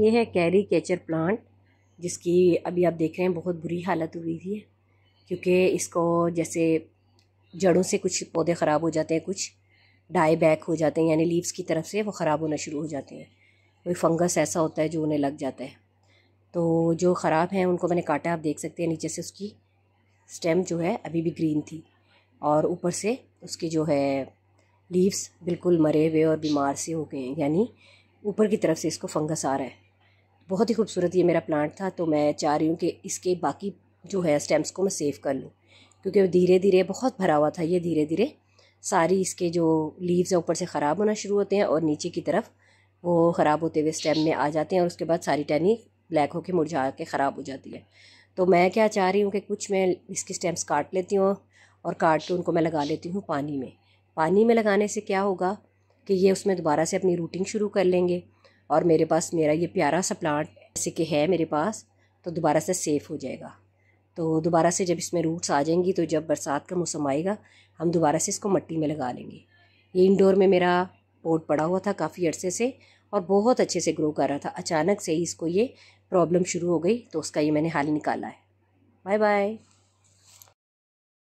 ये है carry catcher plant जिसकी अभी आप देख रहे हैं बहुत बुरी हालत हुई थी क्योंकि इसको जैसे जड़ों से कुछ पौधे ख़राब हो जाते हैं कुछ डाई बैक हो जाते हैं यानी लीव्स की तरफ से वो ख़राब होना शुरू हो जाते हैं कोई फंगस ऐसा होता है जो उन्हें लग जाता है तो जो ख़राब हैं उनको मैंने काटा आप देख सकते हैं नीचे से उसकी स्टेम जो है अभी भी ग्रीन थी और ऊपर से उसके जो है लीव्स बिल्कुल मरे हुए और बीमार से हो गए हैं यानी ऊपर की तरफ से इसको फंगस आ रहा है बहुत ही खूबसूरत ये मेरा प्लांट था तो मैं चाह रही हूँ कि इसके बाकी जो है स्टेम्स को मैं सेव कर लूँ क्योंकि धीरे धीरे बहुत भरा हुआ था ये धीरे धीरे सारी इसके जो लीव्स हैं ऊपर से ख़राब होना शुरू होते हैं और नीचे की तरफ वो ख़राब होते हुए स्टेम में आ जाते हैं और उसके बाद सारी टहनी ब्लैक होकर मुरझा के ख़राब हो जाती है तो मैं क्या चाह रही हूँ कि कुछ मैं इसके स्टेम्स काट लेती हूँ और काट के उनको मैं लगा लेती हूँ पानी में पानी में लगाने से क्या होगा कि ये उसमें दोबारा से अपनी रूटिंग शुरू कर लेंगे और मेरे पास मेरा ये प्यारा सा प्लांट जैसे कि है मेरे पास तो दोबारा से सेफ़ हो जाएगा तो दोबारा से जब इसमें रूट्स आ जाएंगी तो जब बरसात का मौसम आएगा हम दोबारा से इसको मिट्टी में लगा लेंगे ये इंडोर में मेरा पोट पड़ा हुआ था काफ़ी अरसे से और बहुत अच्छे से ग्रो कर रहा था अचानक से ही इसको ये प्रॉब्लम शुरू हो गई तो उसका ये मैंने हाल निकाला है बाय बाय